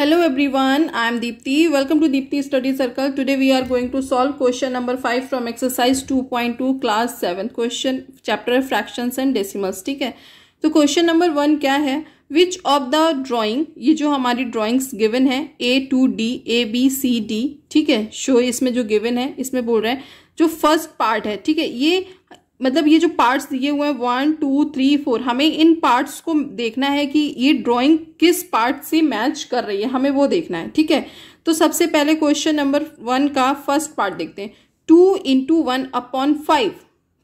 hello everyone I am Deepti welcome to Deepti study circle today we are going to solve question number five from exercise two point two class seven question chapter fraction and decimals ठीक है तो question number one क्या है which of the drawing ये जो हमारी drawings given है A to D A B C D ठीक है शो इसमें जो गिवन है इसमें बोल रहे हैं जो फर्स्ट पार्ट है ठीक है ये मतलब ये जो पार्ट्स दिए हुए हैं वन टू थ्री फोर हमें इन पार्ट्स को देखना है कि ये ड्राइंग किस पार्ट से मैच कर रही है हमें वो देखना है ठीक है तो सबसे पहले क्वेश्चन नंबर वन का फर्स्ट पार्ट देखते हैं two into one upon five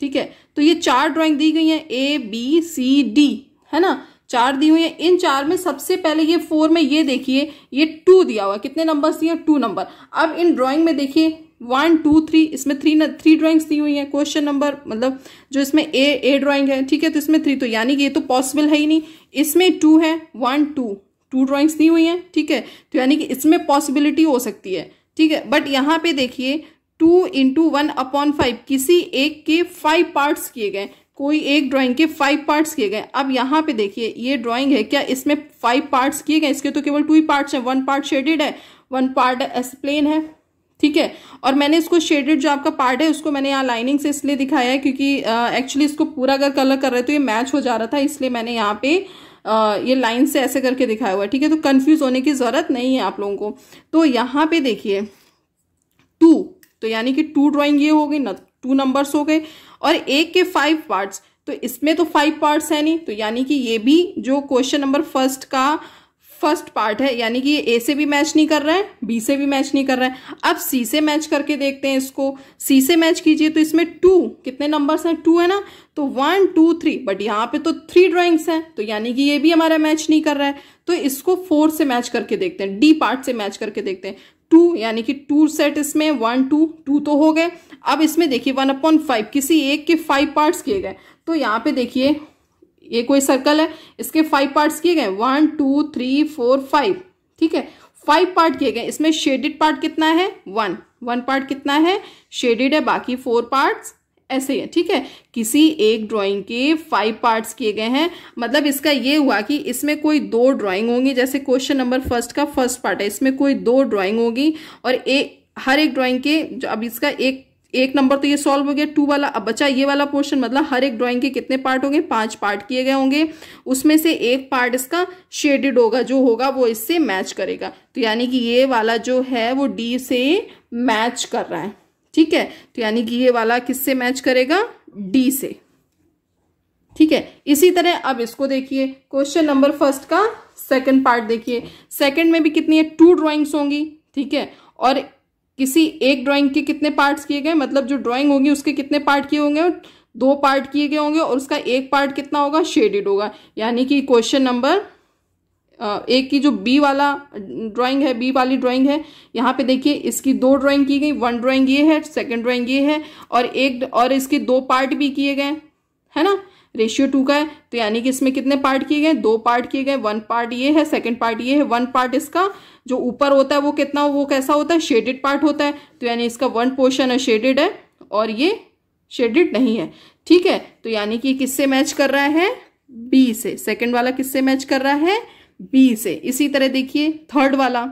ठीक है तो ये चार ड्राइंग दी गई हैं ए बी सी डी है ना चार दी हुई है इन चार में सबसे पहले ये फोर में ये देखिए ये टू दिया हुआ कितने नंबर्स दिए टू नंबर अब इन ड्राइंग में देखिए वन टू थ्री इसमें थ्री न थ्री ड्राइंग्स दी हुई हैं क्वेश्चन नंबर मतलब जो इसमें ए ए ड्राइंग है ठीक है तो इसमें थ्री तो यानी कि ये तो पॉसिबल है ही नहीं इसमें टू है वन टू टू ड्राइंग्स दी हुई हैं ठीक है तो यानी कि इसमें पॉसिबिलिटी हो सकती है ठीक है बट यहाँ पे देखिए two into one upon five किसी एक के फाइव पार्ट्स किए गए कोई एक ड्राइंग के फाइव पार्ट्स किए गए अब यहाँ पे देखिए ये ड्राइंग है क्या इसमें फाइव पार्ट्स किए गए इसके तो केवल टू ही पार्ट्स हैं वन पार्ट शेडेड है वन पार्ट एक्सप्लेन है ठीक है और मैंने इसको शेडेड जो आपका पार्ट है उसको मैंने यहाँ लाइनिंग से इसलिए दिखाया है क्योंकि एक्चुअली इसको पूरा अगर कलर कर रहे तो ये मैच हो जा रहा था इसलिए मैंने यहाँ पे आ, ये लाइन से ऐसे करके दिखाया हुआ है ठीक है तो कंफ्यूज होने की ज़रूरत नहीं है आप लोगों को तो यहाँ पे देखिए टू तो यानी कि टू ड्रॉइंग ये हो गई ना टू नंबर्स हो गए और एक के फाइव पार्ट्स तो इसमें तो फाइव पार्ट्स है नहीं तो यानी कि ये भी जो क्वेश्चन नंबर फर्स्ट का फर्स्ट पार्ट है यानी कि ए से भी मैच नहीं कर रहा है बी से भी मैच नहीं कर रहा है अब सी से मैच करके देखते हैं इसको सी से मैच कीजिए तो इसमें टू कितने नंबर्स हैं टू है ना तो वन टू थ्री बट यहाँ पे तो थ्री ड्राइंग्स हैं तो यानी कि ये भी हमारा मैच नहीं कर रहा है तो इसको फोर से मैच करके देखते हैं डी पार्ट से मैच करके देखते हैं टू यानी कि टू सेट इसमें वन टू टू तो हो गए अब इसमें देखिए वन अपॉइंट फाइव किसी एक के फाइव पार्ट्स किए गए तो यहाँ पे देखिए ये कोई सर्कल है इसके फाइव पार्ट्स किए गए one two three four five ठीक है फाइव पार्ट किए गए इसमें शेडेड पार्ट कितना है वन वन पार्ट कितना है शेडेड है बाकी फोर पार्ट्स ऐसे है ठीक है किसी एक ड्राइंग के फाइव पार्ट्स किए गए हैं मतलब इसका ये हुआ कि इसमें कोई दो ड्राइंग होंगी जैसे क्वेश्चन नंबर फर्स्ट का फर्स्ट पार्ट है इसमें कोई दो ड्राइंग होगी और एक हर एक ड्राइंग के जो अब इसका एक एक नंबर तो ये सॉल्व हो गया टू वाला अब बचा ये वाला पोर्शन मतलब हर एक ड्राइंग के कितने पार्ट होंगे पांच पार्ट किए गए होंगे उसमें से एक पार्ट इसका शेडेड होगा जो होगा वो इससे मैच करेगा तो यानी कि ये वाला जो है वो डी से मैच कर रहा है ठीक है तो यानी कि ये वाला किससे मैच करेगा डी से ठीक है इसी तरह अब इसको देखिए क्वेश्चन नंबर फर्स्ट का सेकेंड पार्ट देखिए सेकेंड में भी कितनी है टू ड्रॉइंग्स होंगी ठीक है और किसी एक ड्राइंग के कितने पार्ट्स किए गए मतलब जो ड्राइंग होगी उसके कितने पार्ट किए होंगे दो पार्ट किए गए होंगे और उसका एक पार्ट कितना होगा शेडेड होगा यानी कि क्वेश्चन नंबर एक की जो बी वाला ड्राइंग है बी वाली ड्राइंग है यहाँ पे देखिए इसकी दो ड्राइंग की गई वन ड्राइंग ये है सेकंड ड्राइंग ये है और एक और इसके दो पार्ट भी किए गए है ना रेशियो टू का है तो यानी कि इसमें कितने पार्ट किए गए दो पार्ट किए गए वन पार्ट ये है सेकंड पार्ट ये है वन पार्ट इसका जो ऊपर होता है वो कितना वो कैसा होता है शेडेड पार्ट होता है तो यानी इसका वन पोर्शन है शेडेड है और ये शेडेड नहीं है ठीक है तो यानी कि किससे मैच कर रहा है बी से सेकेंड वाला किससे मैच कर रहा है बी से इसी तरह देखिए थर्ड वाला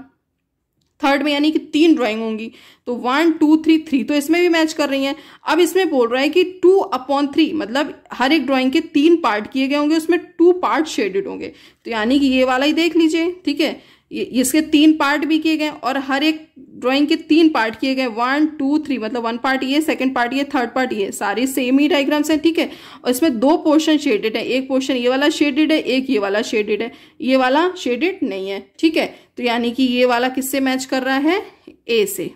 थर्ड में यानी कि तीन ड्राइंग होंगी तो वन टू थ्री थ्री तो इसमें भी मैच कर रही हैं अब इसमें बोल रहा है कि टू अपॉन थ्री मतलब हर एक ड्राइंग के तीन पार्ट किए गए होंगे उसमें टू पार्ट शेडेड होंगे तो यानी कि ये वाला ही देख लीजिए ठीक है इसके तीन पार्ट भी किए गए और हर एक ड्राइंग के तीन पार्ट किए गए वन टू थ्री मतलब वन पार्ट ये सेकंड पार्ट ये थर्ड पार्ट ये सारे सेम ही डायग्राम्स हैं ठीक है और इसमें दो पोर्शन शेडेड है एक पोर्शन ये वाला शेडेड है एक ये वाला शेडेड है ये वाला शेडेड नहीं है ठीक है तो यानी कि ये वाला किससे मैच कर रहा है ए से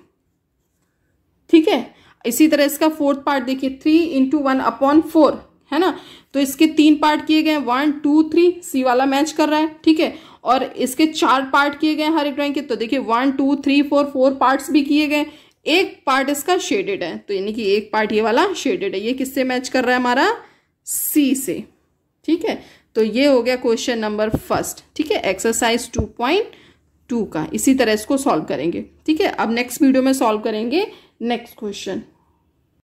ठीक है इसी तरह इसका फोर्थ पार्ट देखिए three into one upon four है ना तो इसके तीन पार्ट किए गए वन टू थ्री सी वाला मैच कर रहा है ठीक है और इसके चार पार्ट किए गए हर एक ड्राइंग के तो देखिए one two three four four parts भी किए गए एक पार्ट इसका शेडेड है तो यानी कि एक पार्ट ये वाला शेडेड है ये किससे मैच कर रहा है हमारा सी से ठीक है तो ये हो गया क्वेश्चन नंबर फर्स्ट ठीक है एक्सरसाइज टू पॉइंट टू का इसी तरह इसको सॉल्व करेंगे ठीक है अब नेक्स्ट वीडियो में सॉल्व करेंगे नेक्स्ट क्वेश्चन